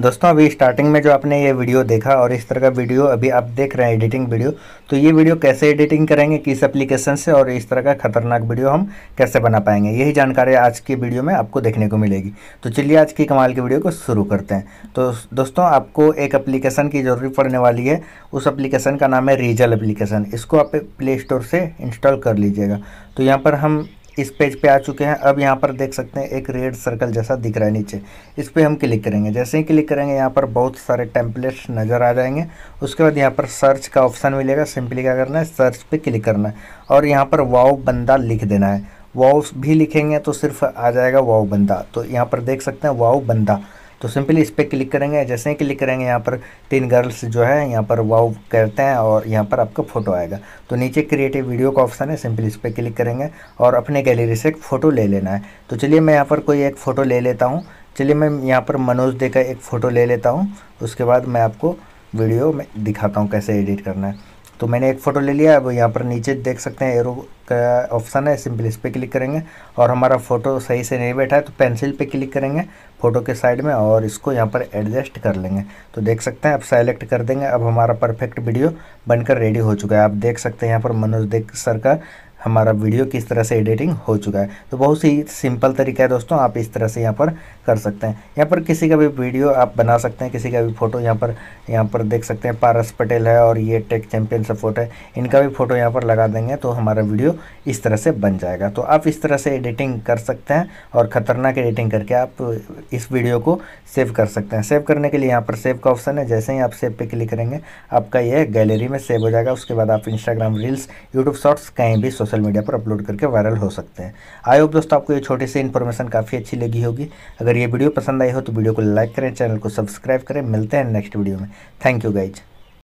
दोस्तों अभी स्टार्टिंग में जो आपने ये वीडियो देखा और इस तरह का वीडियो अभी आप देख रहे हैं एडिटिंग वीडियो तो ये वीडियो कैसे एडिटिंग करेंगे किस एप्लीकेशन से और इस तरह का खतरनाक वीडियो हम कैसे बना पाएंगे यही जानकारी आज की वीडियो में आपको देखने को मिलेगी तो चलिए आज की कमाल की वीडियो को शुरू करते हैं तो दोस्तों आपको एक अप्लीकेशन की ज़रूरत पड़ने वाली है उस एप्लीकेशन का नाम है रीजल अप्लीकेशन इसको आप प्ले स्टोर से इंस्टॉल कर लीजिएगा तो यहाँ पर हम इस पेज पे आ चुके हैं अब यहाँ पर देख सकते हैं एक रेड सर्कल जैसा दिख रहा है नीचे इस पर हम क्लिक करेंगे जैसे ही क्लिक करेंगे यहाँ पर बहुत सारे टेम्पलेट्स नज़र आ जाएंगे उसके बाद यहाँ पर सर्च का ऑप्शन मिलेगा सिंपली क्या करना है सर्च पे क्लिक करना है और यहाँ पर वाओ बंदा लिख देना है वाओ भी लिखेंगे तो सिर्फ आ जाएगा वाओ बंदा तो यहाँ पर देख सकते हैं वाओ बंदा तो सिंपली इस पर क्लिक करेंगे जैसे ही क्लिक करेंगे यहाँ पर तीन गर्ल्स जो है यहाँ पर वाव करते हैं और यहाँ पर आपका फ़ोटो आएगा तो नीचे क्रिएटिव वीडियो का ऑप्शन है सिंपली इस पर क्लिक करेंगे और अपने गैलरी से एक फ़ोटो ले लेना है तो चलिए मैं यहाँ पर कोई एक फ़ोटो ले लेता हूँ चलिए मैं यहाँ पर मनोज दे का एक फ़ोटो ले लेता हूँ उसके बाद मैं आपको वीडियो में दिखाता हूँ कैसे एडिट करना है तो मैंने एक फ़ोटो ले लिया अब यहाँ पर नीचे देख सकते हैं एरो का ऑप्शन है सिंपल इस पर क्लिक करेंगे और हमारा फ़ोटो सही से नहीं बैठा है तो पेंसिल पे क्लिक करेंगे फ़ोटो के साइड में और इसको यहाँ पर एडजस्ट कर लेंगे तो देख सकते हैं अब सेलेक्ट कर देंगे अब हमारा परफेक्ट वीडियो बनकर रेडी हो चुका है आप देख सकते हैं यहाँ पर मनोज देख सर का हमारा वीडियो किस तरह से एडिटिंग हो चुका है तो बहुत ही सिंपल तरीका है दोस्तों आप इस तरह से यहाँ पर कर सकते हैं यहाँ पर किसी का भी वीडियो आप बना सकते हैं किसी का भी फ़ोटो यहाँ पर यहाँ पर देख सकते हैं पारस पटेल है और ये टेक चैम्पियन सपोर्ट है इनका भी फ़ोटो यहाँ पर लगा देंगे तो हमारा वीडियो इस तरह से बन जाएगा तो आप इस तरह से एडिटिंग कर सकते हैं और ख़तरनाक एडिटिंग करके आप इस वीडियो को सेव कर सकते हैं सेव करने के लिए यहाँ पर सेव का ऑप्शन है जैसे ही आप सेव पे क्लिक करेंगे आपका यह गैलरी में सेव हो जाएगा उसके बाद आप इंस्टाग्राम रील्स यूट्यूब शॉर्ट्स कहीं भी सोशल सोशल मीडिया पर अपलोड करके वायरल हो सकते हैं आई होप दोस्तों आपको ये छोटी सी इन्फॉर्मेशन काफ़ी अच्छी लगी होगी अगर ये वीडियो पसंद आई हो तो वीडियो को लाइक करें चैनल को सब्सक्राइब करें मिलते हैं नेक्स्ट वीडियो में थैंक यू गाइज